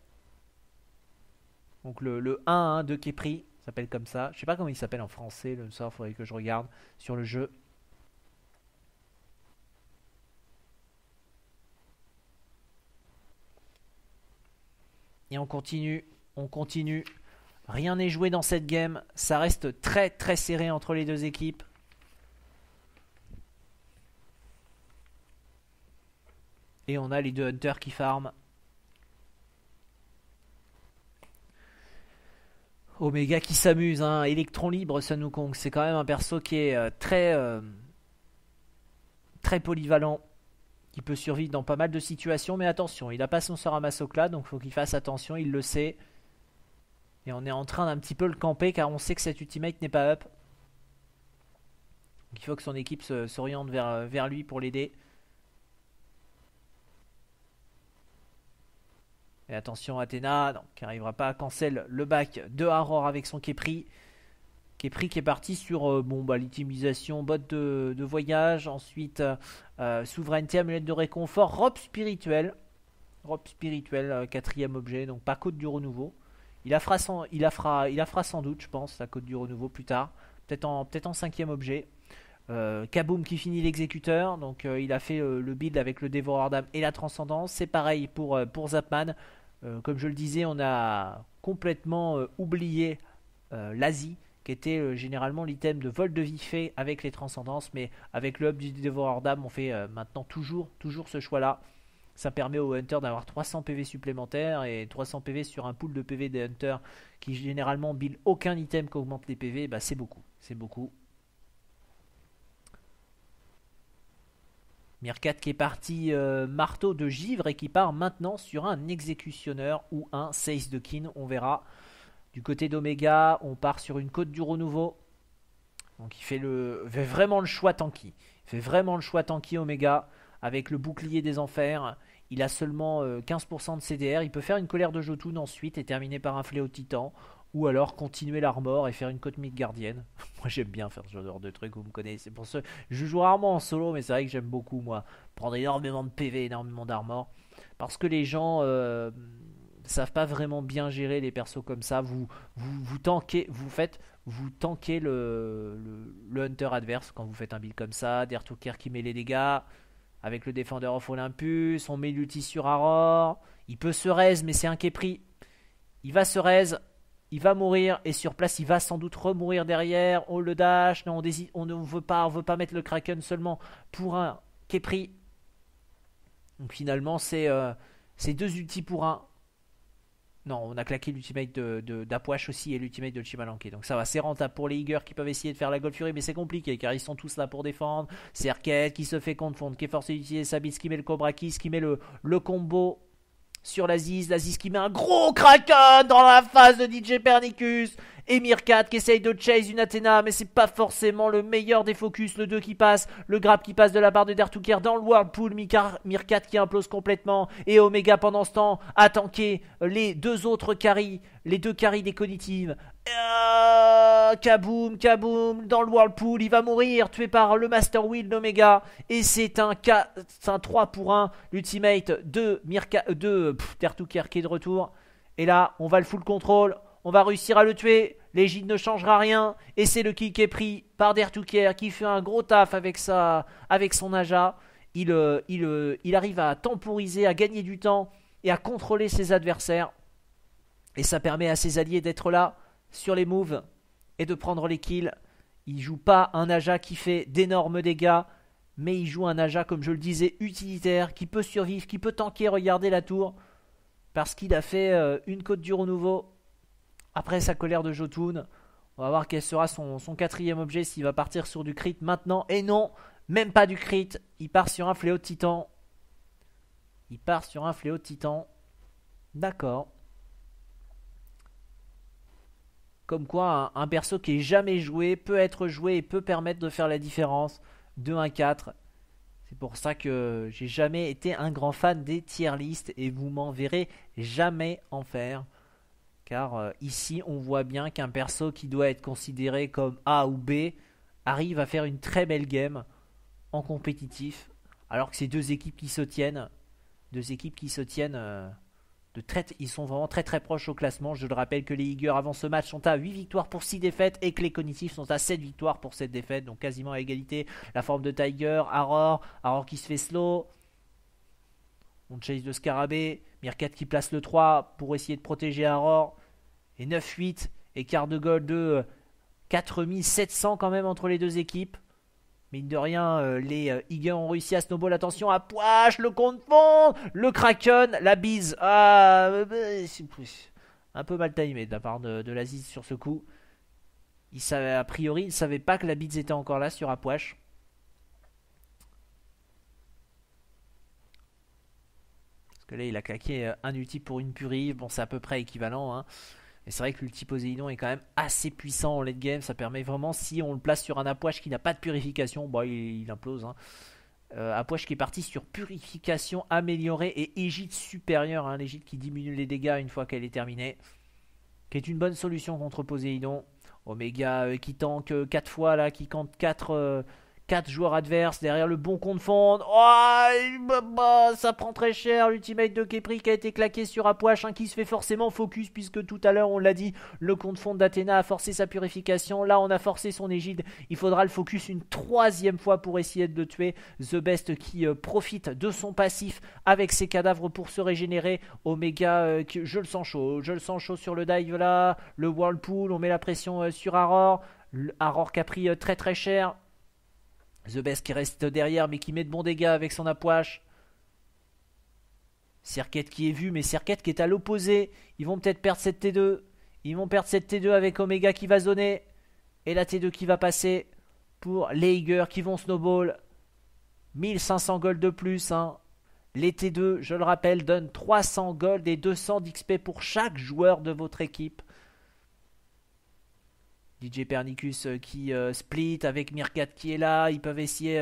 Donc le, le 1 1 de Kepri s'appelle comme ça. Je sais pas comment il s'appelle en français, le sort, faudrait que je regarde sur le jeu. Et on continue, on continue. Rien n'est joué dans cette game. Ça reste très très serré entre les deux équipes. Et on a les deux hunters qui farment. Omega qui s'amuse, hein. électron libre, Sun Wukong, c'est quand même un perso qui est euh, très, euh, très polyvalent, qui peut survivre dans pas mal de situations, mais attention, il n'a pas son sort à là donc faut qu'il fasse attention, il le sait. Et on est en train d'un petit peu le camper, car on sait que cet ultimate n'est pas up. Donc il faut que son équipe s'oriente euh, vers lui pour l'aider. Et attention, Athéna, qui n'arrivera pas à cancel le bac de Haror avec son Kepri. Kepri qui est parti sur euh, bon, bah, l'itimisation, botte de, voyage, ensuite euh, euh, souveraineté, amulette de réconfort, robe spirituelle. Robe spirituelle, quatrième objet, donc pas côte du renouveau. Il la fera sans, il il sans doute, je pense, la côte du renouveau plus tard. Peut-être en, peut en cinquième objet. Kaboom qui finit l'exécuteur, donc il a fait le build avec le dévoreur d'âme et la transcendance. C'est pareil pour, pour Zapman, euh, comme je le disais, on a complètement euh, oublié euh, l'Asie, qui était généralement l'item de vol de vie fait avec les transcendances, mais avec le hub du dévoreur d'âme, on fait maintenant toujours, toujours ce choix-là. Ça permet au Hunter d'avoir 300 PV supplémentaires et 300 PV sur un pool de PV des Hunters qui généralement build aucun item qui augmente les PV, bah c'est beaucoup, c'est beaucoup. Mirkat qui est parti euh, marteau de givre et qui part maintenant sur un exécutionneur ou un Seis de Kin, on verra. Du côté d'Omega, on part sur une côte du renouveau. Donc il fait, le, fait vraiment le choix tanky. Il fait vraiment le choix tanky Omega avec le bouclier des enfers. Il a seulement 15% euh, de CDR. Il peut faire une colère de Jotun ensuite et terminer par un fléau titan ou alors continuer l'armor et faire une côte gardienne <laughs> moi j'aime bien faire ce genre de trucs. vous me connaissez. Pour ça. je joue rarement en solo, mais c'est vrai que j'aime beaucoup moi prendre énormément de PV, énormément d'armor, parce que les gens ne euh, savent pas vraiment bien gérer les persos comme ça. Vous vous vous tankez, vous faites vous tankez le, le, hunter adverse quand vous faites un build comme ça, Dare qui met les dégâts. Avec le Defender of Olympus, on met l'ulti sur Aror. Il peut se raise, mais c'est un Kepri. Il va se raise, il va mourir et sur place il va sans doute remourir derrière. On le dash, non, on, on ne veut pas, on veut pas mettre le Kraken seulement pour un Képri. Donc finalement euh, c'est deux ultis pour un. Non, on a claqué l'ultimate d'Apoache de, aussi et l'ultimate de Chimalanke. Donc ça va, c'est rentable pour les Eagers qui peuvent essayer de faire la Gold Fury, mais c'est compliqué car ils sont tous là pour défendre. Serket qui se fait confondre, qui est forcé d'utiliser sa qui met le Cobra qui met le, le combo sur l'Aziz, l'Aziz qui met un gros kraken dans la face de DJ Pernicus Emir 4 qui essaye de chase une Athena, mais c'est pas forcément le meilleur des focus. Le 2 qui passe, le grab qui passe de la barre de Dertouker dans le Whirlpool. Mir qui implose complètement. Et Omega pendant ce temps a tanké les deux autres carries, les deux carries des cognitives. Euh, kaboom, kaboom, dans le Whirlpool, il va mourir, tué par le Master Wheel d'Omega. Et c'est un, 3 pour 1, l'ultimate de, Mirka, qui est de retour. Et là, on va le full control on va réussir à le tuer, l'égide ne changera rien, et c'est le kill qui est pris par Dertuker qui fait un gros taf avec, avec son Aja. Il, euh, il, euh, il arrive à temporiser, à gagner du temps et à contrôler ses adversaires. Et ça permet à ses alliés d'être là sur les moves et de prendre les kills. Il joue pas un Aja qui fait d'énormes dégâts, mais il joue un Aja, comme je le disais, utilitaire, qui peut survivre, qui peut tanker, regarder la tour, parce qu'il a fait euh, une côte du renouveau après sa colère de Jotun. On va voir quel sera son, quatrième objet, s'il va partir sur du crit maintenant. Et non, même pas du crit, il part sur un fléau de titan. Il part sur un fléau de titan. D'accord. Comme quoi, un, perso qui est jamais joué peut être joué et peut permettre de faire la différence. 2-1-4. C'est pour ça que j'ai jamais été un grand fan des tier list et vous m'en verrez jamais en faire car euh, ici on voit bien qu'un perso qui doit être considéré comme A ou B arrive à faire une très belle game en compétitif, alors que ces deux équipes qui se tiennent, deux équipes qui se tiennent, euh, ils sont vraiment très très proches au classement. Je le rappelle que les Eagles avant ce match sont à 8 victoires pour 6 défaites et que les Cognitifs sont à 7 victoires pour 7 défaites, donc quasiment à égalité. La forme de Tiger, Aror, Aror qui se fait slow. On chase de Scarabée, Mirkat qui place le 3 pour essayer de protéger Aror et 9-8, écart de goal de 4700 euh, quand même entre les deux équipes. Mine de rien, euh, les euh, Higgins ont réussi à snowball. Attention à poche le compte fond, le Kraken, la bise. Ah, un peu mal timé de la part de, de l'Aziz sur ce coup. Il savait, a priori, il ne savait pas que la bise était encore là sur poche Parce que là, il a claqué un ulti pour une purée. Bon, c'est à peu près équivalent. Hein c'est vrai que l'ulti-poséidon est quand même assez puissant en late game. Ça permet vraiment, si on le place sur un Apoche qui n'a pas de purification, Bon bah, il, implose. Hein. Euh, qui est parti sur purification améliorée et égide supérieure, hein, l'égide qui diminue les dégâts une fois qu'elle est terminée, qui est une bonne solution contre Poséidon. Omega euh, qui tank 4 euh, fois là, qui compte 4 4 joueurs adverses derrière le bon compte fond. Oh, ça prend très cher. L'ultimate de Kepri qui a été claqué sur Apoach. Hein, qui se fait forcément focus puisque tout à l'heure on l'a dit, le compte fond d'Athéna a forcé sa purification. Là, on a forcé son égide. Il faudra le focus une troisième fois pour essayer de le tuer. The Best qui euh, profite de son passif avec ses cadavres pour se régénérer. Omega, euh, je le sens chaud. Je le sens chaud sur le dive là. Le Whirlpool, on met la pression euh, sur Aror. Aror qui a pris très très cher. The qui reste derrière mais qui met de bons dégâts avec son Apoche. Circuit qui est vu, mais Circuit qui est à l'opposé. Ils vont peut-être perdre cette T2. Ils vont perdre cette T2 avec Omega qui va zoner. Et la T2 qui va passer pour les qui vont snowball. 1500 gold de plus. Hein. Les T2, je le rappelle, donnent 300 gold et 200 d'XP pour chaque joueur de votre équipe. DJ Pernicus euh, qui euh, split avec Mirkat qui est là, ils peuvent essayer...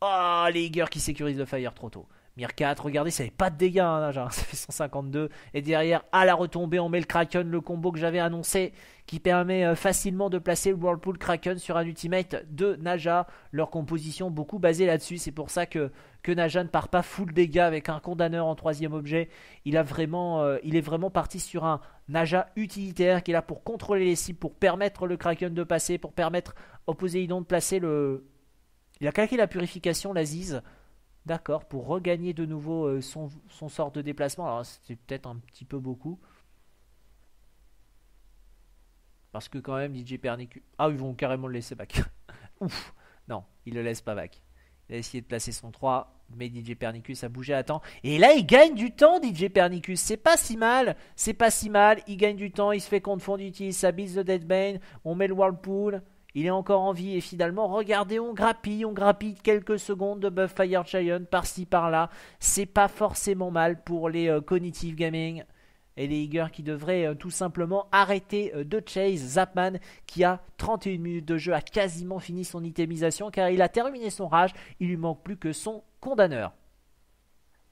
Ah, oh, les Eager qui sécurisent le fire trop tôt. Mir 4, regardez, ça n'avait pas de dégâts, Naja, hein, <laughs> ça fait 152. Et derrière, à la retombée, on met le Kraken, le combo que j'avais annoncé, qui permet euh, facilement de placer le Whirlpool Kraken sur un ultimate de Naja. Leur composition beaucoup basée là-dessus, c'est pour ça que, que Naja ne part pas full dégâts avec un condamneur en troisième objet. Il, a vraiment, euh, il est vraiment parti sur un Naja utilitaire qui est là pour contrôler les cibles, pour permettre le Kraken de passer, pour permettre au de placer le... Il a claqué la purification, l'Aziz. D'accord, pour regagner de nouveau euh, son, sort de déplacement. Alors c'est peut-être un petit peu beaucoup. Parce que quand même, DJ Pernicus, Ah, ils vont carrément le laisser back. <laughs> Ouf Non, il le laisse pas back. Il a essayé de placer son 3, mais DJ Pernicus a bougé à temps. Et là, il gagne du temps, DJ Pernicus. C'est pas si mal. C'est pas si mal. Il gagne du temps. Il se fait confondre, il ça sa bise de Deadbane. On met le Whirlpool. Il est encore en vie et finalement, regardez, on grappille, on grappille quelques secondes de buff Fire Giant par-ci par-là. C'est pas forcément mal pour les euh, cognitive gaming et les Eager qui devraient euh, tout simplement arrêter euh, de chase Zapman qui a 31 minutes de jeu, a quasiment fini son itemisation car il a terminé son rage, il lui manque plus que son condamneur.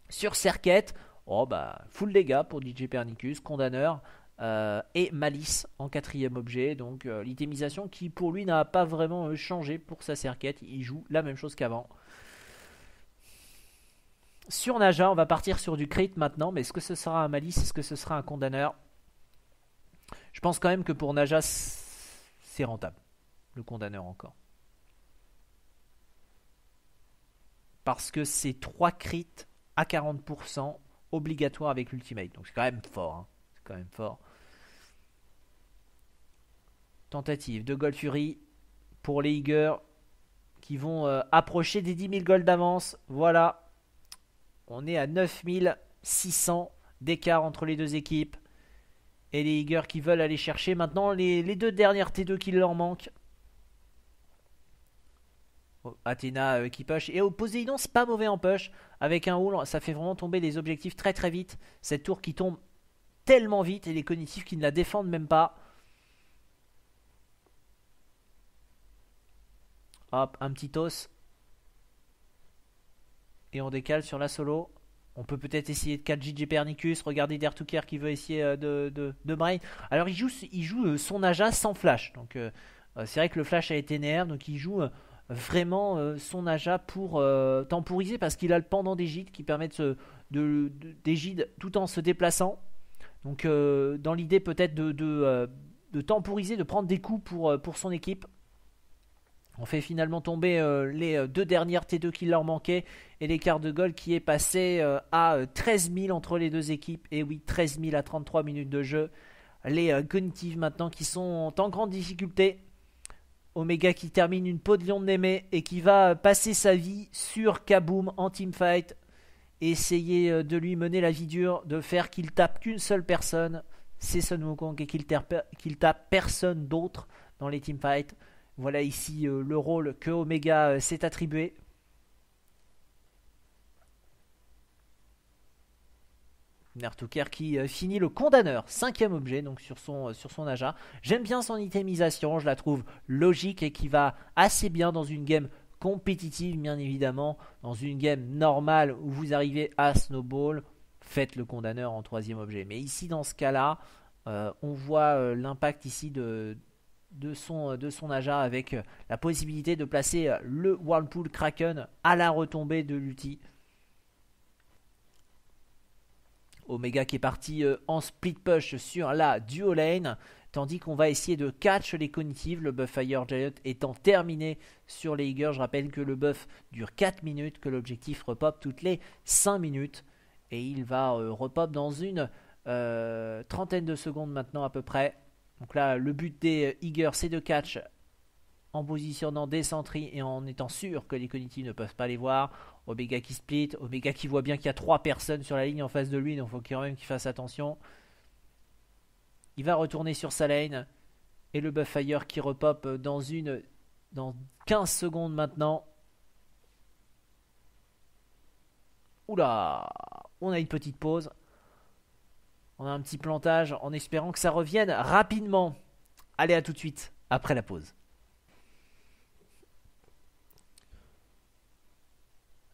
Sur Serquette, oh bah full dégâts pour DJ Pernicus, condamneur euh, et Malice en quatrième objet, donc euh, l'itemisation l'itémisation qui pour lui n'a pas vraiment euh, changé pour sa serquette, il joue la même chose qu'avant. Sur Naja, on va partir sur du crit maintenant, mais est-ce que ce sera un Malice, est-ce que ce sera un condamneur Je pense quand même que pour Naja, c'est rentable, le condamneur encore. Parce que c'est 3 crits à 40% Obligatoire avec l'ultimate, donc c'est quand même fort. Hein quand même fort. Tentative de Gold Fury pour les Eagers qui vont euh, approcher des 10 000 golds d'avance. Voilà. On est à 600 d'écart entre les deux équipes. Et les Eagers qui veulent aller chercher maintenant les, deux dernières T2 qui leur manquent. Athéna euh, qui push. Et au Poséidon, c'est pas mauvais en push. Avec un houle, ça fait vraiment tomber les objectifs très très vite. Cette tour qui tombe tellement vite et les cognitifs qui ne la défendent même pas. Hop, un petit os. Et on décale sur la solo. On peut peut-être essayer de 4 JJ Pernicus. Regardez Der qui veut essayer euh, de, de, Brain. Alors il joue, il joue euh, son Aja sans flash. Donc euh, c'est vrai que le flash a été nerf. Donc il joue vraiment son Aja pour temporiser parce qu'il a le pendant gîtes qui permet de de, tout en se déplaçant. Donc euh, dans l'idée peut-être euh, de, temporiser, de prendre des coups pour, euh, pour son équipe. On fait finalement tomber les deux dernières T2 qui leur manquaient et l'écart de goal qui est passé à 13 000 entre les deux équipes. Et oui, 13 000 à 33 minutes de jeu. Les Cognitives maintenant qui sont en grande difficulté. Omega qui termine une peau de lion de Némé et qui va passer sa vie sur Kaboom en teamfight essayer euh, de lui mener la vie dure, de faire qu'il tape qu'une seule personne, c'est Sun Wukong, et qu'il tape, tape personne d'autre dans les teamfights. Voilà ici euh, le rôle que Omega euh, s'est attribué. Nertuker qui finit le condamneur, cinquième objet donc sur son, sur son Aja. J'aime bien son itemisation, je la trouve logique et qui va assez bien dans une game compétitive, bien évidemment. Dans une game normale où vous arrivez à snowball, faites le condamneur en troisième objet. Mais ici, dans ce cas-là, euh, on voit euh, l'impact ici de, son, de son euh, Aja avec la possibilité de placer le Whirlpool Kraken à la retombée de l'outil. Omega qui est parti en split push sur la duo lane tandis qu'on va essayer de catch les cognitives, le buff Fire Giant étant terminé sur les Eager. Je rappelle que le buff dure 4 minutes, que l'objectif repop toutes les 5 minutes, et il va euh, repop dans une euh, trentaine de secondes maintenant à peu près. Donc là, le but des euh, Eager, c'est de catch en positionnant des sentries et en étant sûr que les cognitives ne peuvent pas les voir. Omega qui split, Omega qui voit bien qu'il y a trois personnes sur la ligne en face de lui, donc faut il faut quand même qu'il fasse attention. Il va retourner sur sa lane. Et le buff qui repop dans une. Dans 15 secondes maintenant. Oula On a une petite pause. On a un petit plantage en espérant que ça revienne rapidement. Allez, à tout de suite après la pause.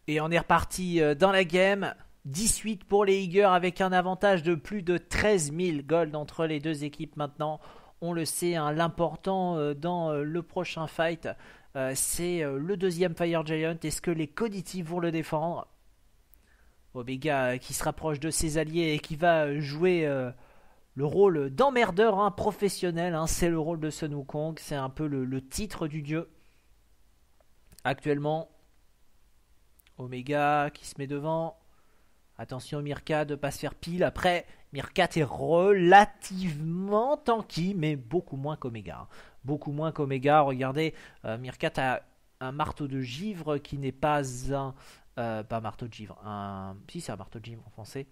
Et on est reparti euh, dans la game. 18 pour les Eagles avec un avantage de plus de 13 000 gold entre les deux équipes maintenant. On le sait, hein, l'important euh, dans euh, le prochain fight, euh, c'est le deuxième Fire Giant. Est-ce que les Koditi vont le défendre Omega qui se rapproche de ses alliés et qui va jouer le rôle d'emmerdeur hein, professionnel. Hein, c'est le rôle de Sun Wukong, c'est un peu le, titre du dieu. Actuellement, Omega qui se met devant. Attention Mirka de pas se faire pile après. Mirka est relativement tanky, mais beaucoup moins qu'Omega. Hein. Beaucoup moins qu'Omega. Regardez, euh, Mirka a un marteau de givre qui n'est pas un... Euh, pas marteau de givre, un... Si c'est un marteau de givre en français.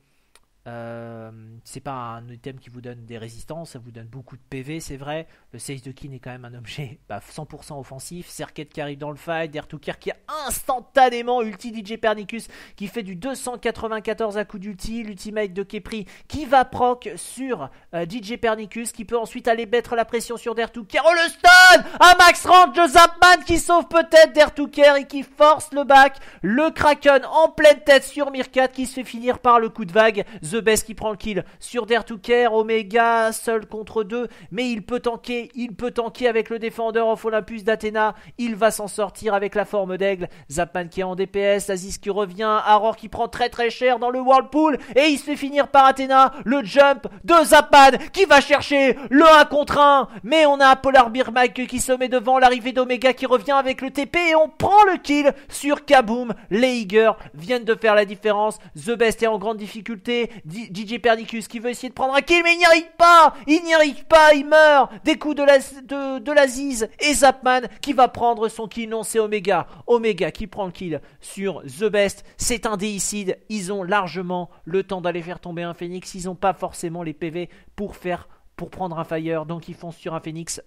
Euh, c'est pas un item qui vous donne des résistances, ça vous donne beaucoup de PV, c'est vrai. Le Sage de Kin est quand même un objet 100% <laughs> bah, offensif. Serket qui arrive dans le fight, Dare qui a instantanément ulti DJ Pernicus qui fait du 294 à coup d'ulti. L'ultimate de Kepri qui va proc sur euh, DJ Pernicus qui peut ensuite aller mettre la pression sur Dare Oh le stun Un Max Range de Zapman qui sauve peut-être Dare et qui force le back. Le Kraken en pleine tête sur Mirkat qui se fait finir par le coup de vague. The Best qui prend le kill sur Dare to Care, Omega seul contre deux, mais il peut tanker, il peut tanker avec le défendeur of Olympus d'Athéna, il va s'en sortir avec la forme d'aigle, Zapman qui est en DPS, Aziz qui revient, Aror qui prend très très cher dans le Whirlpool, et il se fait finir par Athéna, le jump de Zapman qui va chercher le 1 contre 1, mais on a Polar Birmac qui se met devant, l'arrivée d'Omega qui revient avec le TP, et on prend le kill sur Kaboom, les Eager viennent de faire la différence, The Best est en grande difficulté, DJ Perdicus qui veut essayer de prendre un kill, mais il n'y arrive pas Il n'y arrive pas, il meurt Des coups de l'Aziz et Zapman qui va prendre son kill. Non, c'est Omega. Omega qui prend le kill sur The Best. C'est un déicide. Ils ont largement le temps d'aller faire tomber un Phoenix. Ils n'ont pas forcément les PV pour faire pour prendre un Fire. Donc ils foncent sur un Phoenix.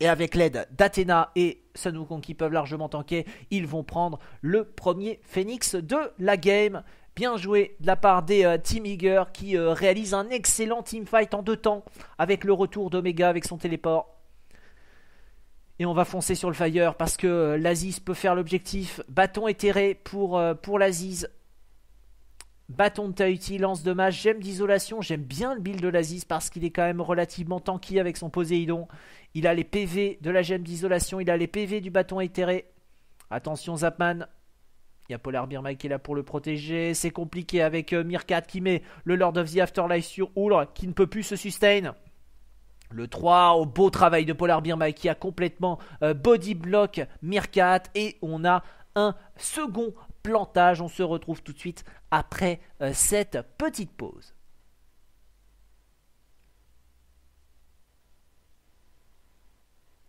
Et avec l'aide d'Athéna et Sanukon qui peuvent largement tanker, ils vont prendre le premier Phoenix de la game. Bien joué de la part des euh, Team Eager qui réalisent euh, réalise un excellent Team Fight en deux temps avec le retour d'Omega avec son téléport. Et on va foncer sur le Fire parce que euh, l'Aziz peut faire l'objectif. Bâton éthéré pour, pour l'Aziz. Bâton de Tahiti, lance de masse, gemme d'isolation, j'aime bien le build de l'Aziz parce qu'il est quand même relativement tanky avec son Poséidon. Il a les PV de la gemme d'isolation, il a les PV du bâton éthéré. Attention Zapman, il y a Polar Birma qui est là pour le protéger. C'est compliqué avec euh, Mirkat qui met le Lord of the Afterlife sur Oulre qui ne peut plus se sustain. Le 3 au beau travail de Polar Birma qui a complètement bodyblock euh, body block Mirkat. Et on a un second plantage. On se retrouve tout de suite après euh, cette petite pause.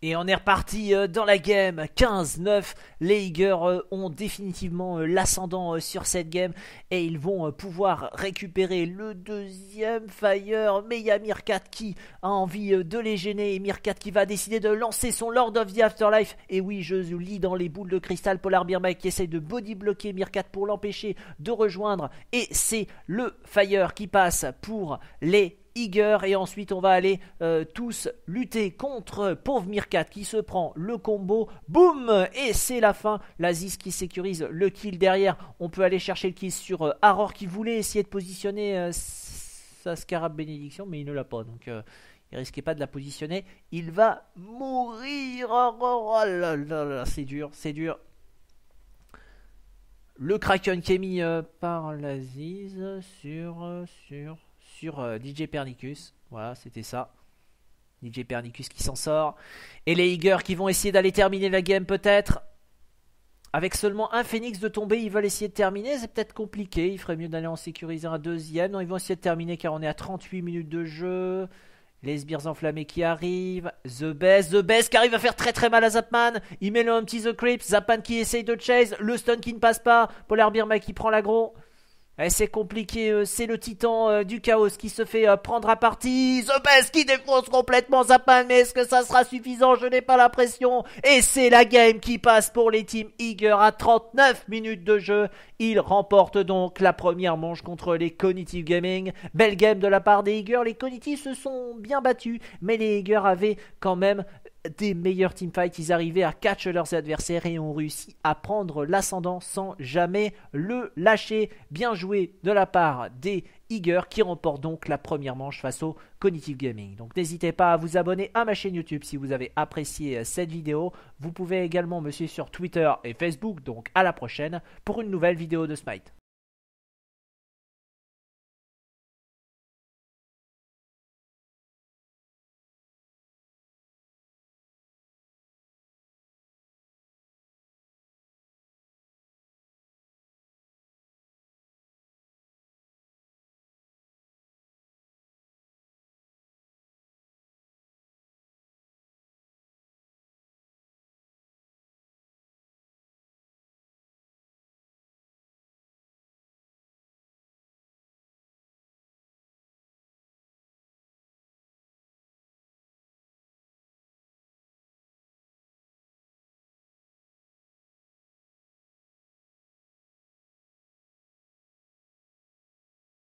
Et on est reparti euh, dans la game. 15-9. Les Eagles ont définitivement euh, l'ascendant euh, sur cette game. Et ils vont pouvoir récupérer le deuxième Fire. Mais il y a Mirkat qui a envie de les gêner. Et Mirkat qui va décider de lancer son Lord of the Afterlife. Et oui, je lis dans les boules de cristal Polar Birma qui essaye de body bloquer Mirkat pour l'empêcher de rejoindre. Et c'est le Fire qui passe pour les Iger et ensuite on va aller euh, tous lutter contre pauvre Mirkat qui se prend le combo, boum et c'est la fin, l'Aziz qui sécurise le kill derrière, on peut aller chercher le kill sur euh, Aror qui voulait essayer de positionner euh, sa scarab bénédiction mais il ne l'a pas donc il risquait pas de la positionner, il va mourir, oh, oh, oh, c'est dur, c'est dur, le Kraken qui est mis par l'Aziz sur, sur, sur euh, DJ Pernicus. Voilà, c'était ça. DJ Pernicus qui s'en sort. Et les Higgers qui vont essayer d'aller terminer la game peut-être. Avec seulement un Phoenix de tomber, ils veulent essayer de terminer. C'est peut-être compliqué. Il ferait mieux d'aller en sécuriser un deuxième. Non, ils vont essayer de terminer car on est à 38 minutes de jeu. Les sbires enflammés qui arrivent. The Best. The Best qui arrive à faire très très mal à Zapman. Il met le petit The Creeps. Zapman qui essaye de chase. Le stun qui ne passe pas. Polar Birma qui prend l'agro. Eh, c'est compliqué, euh, c'est le titan euh, du chaos qui se fait euh, prendre à partie. The qui défonce complètement Zapan, mais est-ce que ça sera suffisant Je n'ai pas l'impression. Et c'est la game qui passe pour les teams Eager à 39 minutes de jeu. Ils remportent donc la première manche contre les Cognitive Gaming. Belle game de la part des Eager. Les Cognitive se sont bien battus, mais les Eager avaient quand même des meilleurs teamfights. Ils arrivaient à catch leurs adversaires et ont réussi à prendre l'ascendant sans jamais le lâcher. Bien joué de la part des Iger qui remportent donc la première manche face au Cognitive Gaming. Donc n'hésitez pas à vous abonner à ma chaîne YouTube si vous avez apprécié euh, cette vidéo. Vous pouvez également me suivre sur Twitter et Facebook. Donc à la prochaine pour une nouvelle vidéo de Smite.